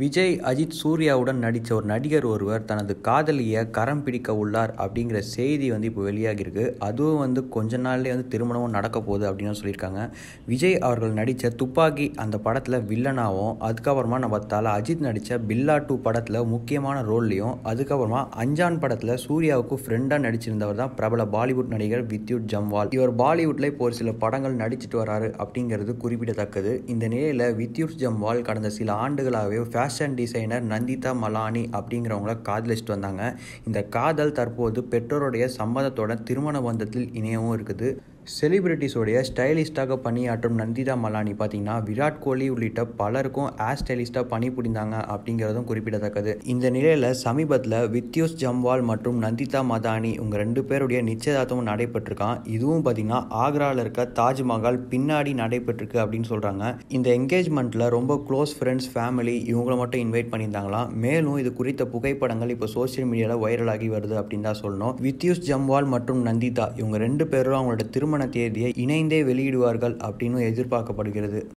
விஜய் அஜித் சூர்யாவுடன் நடித்த ஒரு நடிகர் ஒருவர் தனது காதலியை கரம் பிடிக்க உள்ளார் அப்படிங்கிற செய்தி வந்து இப்போ வெளியாகியிருக்கு அதுவும் வந்து கொஞ்ச நாள்லேயே வந்து திருமணமும் நடக்க போகுது அப்படின்னு சொல்லியிருக்காங்க விஜய் அவர்கள் நடித்த துப்பாக்கி அந்த படத்தில் வில்லனாகவும் அதுக்கப்புறமா நம்ம தல அஜித் நடித்த பில்லா டூ படத்தில் முக்கியமான ரோல்லையும் அதுக்கப்புறமா அஞ்சான் படத்தில் சூர்யாவுக்கு ஃப்ரெண்டாக நடிச்சிருந்தவர் தான் பிரபல பாலிவுட் நடிகர் வித்யுத் ஜம்வால் இவர் பாலிவுட்டில் இப்போ ஒரு சில படங்கள் நடிச்சிட்டு வராரு அப்படிங்கிறது குறிப்பிடத்தக்கது இந்த நிலையில் வித்யுத் ஜம்வால் கடந்த சில ஆண்டுகளாகவே ஃபேஷன் டிசைனர் நந்திதா மலானி அப்படிங்கிறவங்கள காதலிச்சுட்டு வந்தாங்க இந்த காதல் தற்போது பெற்றோருடைய சம்மதத்தோட திருமண பந்தத்தில் இணையவும் இருக்குது செலிபிரிட்டிஸோடைய ஸ்டைலிஸ்டாக பணியாற்றும் நந்திதா மலானி பார்த்தீங்கன்னா விராட் கோலி உள்ளிட்ட பலருக்கும் ஆஸ் ஸ்டைலிஸ்டாக பணிபுரிந்தாங்க அப்படிங்கிறதும் குறிப்பிடத்தக்கது இந்த நிலையில் சமீபத்தில் வித்யூஸ் ஜம்வால் மற்றும் நந்திதா மதானி உங்கள் ரெண்டு பேருடைய நிச்சயதார்த்தமும் நடைபெற்றிருக்கான் இதுவும் பார்த்தீங்கன்னா ஆக்ராவில் இருக்க தாஜ்மஹால் பின்னாடி நடைபெற்றிருக்கு அப்படின்னு சொல்கிறாங்க இந்த என்கேஜ்மெண்ட்டில் ரொம்ப க்ளோஸ் ஃப்ரெண்ட்ஸ் ஃபேமிலி இவங்களை மட்டும் இன்வைட் பண்ணியிருந்தாங்களாம் மேலும் இது குறித்த புகைப்படங்கள் இப்போ சோசியல் மீடியாவில் வைரலாகி வருது அப்படின்னு தான் சொல்லணும் வித்யூஸ் ஜம்வால் மற்றும் நந்திதா இவங்க ரெண்டு பேரும் அவங்களோட திரும்ப திருமண தேதியை இணைந்தே வெளியிடுவார்கள் அப்படின்னு எதிர்பார்க்கப்படுகிறது